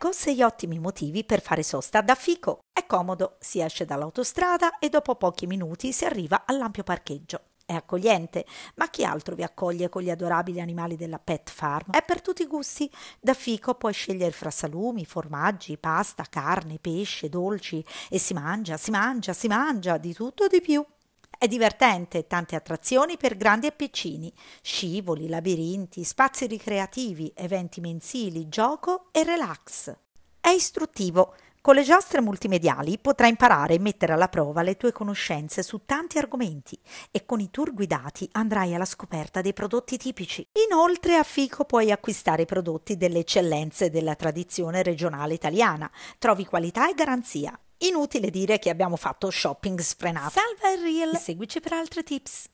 Ecco sei ottimi motivi per fare sosta da Fico. È comodo, si esce dall'autostrada e dopo pochi minuti si arriva all'ampio parcheggio. È accogliente, ma chi altro vi accoglie con gli adorabili animali della Pet Farm? È per tutti i gusti. Da Fico puoi scegliere fra salumi, formaggi, pasta, carne, pesce, dolci e si mangia, si mangia, si mangia di tutto e di più. È divertente, tante attrazioni per grandi e piccini, scivoli, labirinti, spazi ricreativi, eventi mensili, gioco e relax. È istruttivo. Con le giostre multimediali potrai imparare e mettere alla prova le tue conoscenze su tanti argomenti e con i tour guidati andrai alla scoperta dei prodotti tipici. Inoltre a Fico puoi acquistare i prodotti delle eccellenze della tradizione regionale italiana. Trovi qualità e garanzia. Inutile dire che abbiamo fatto shopping sfrenato. Salva il reel e seguici per altri tips.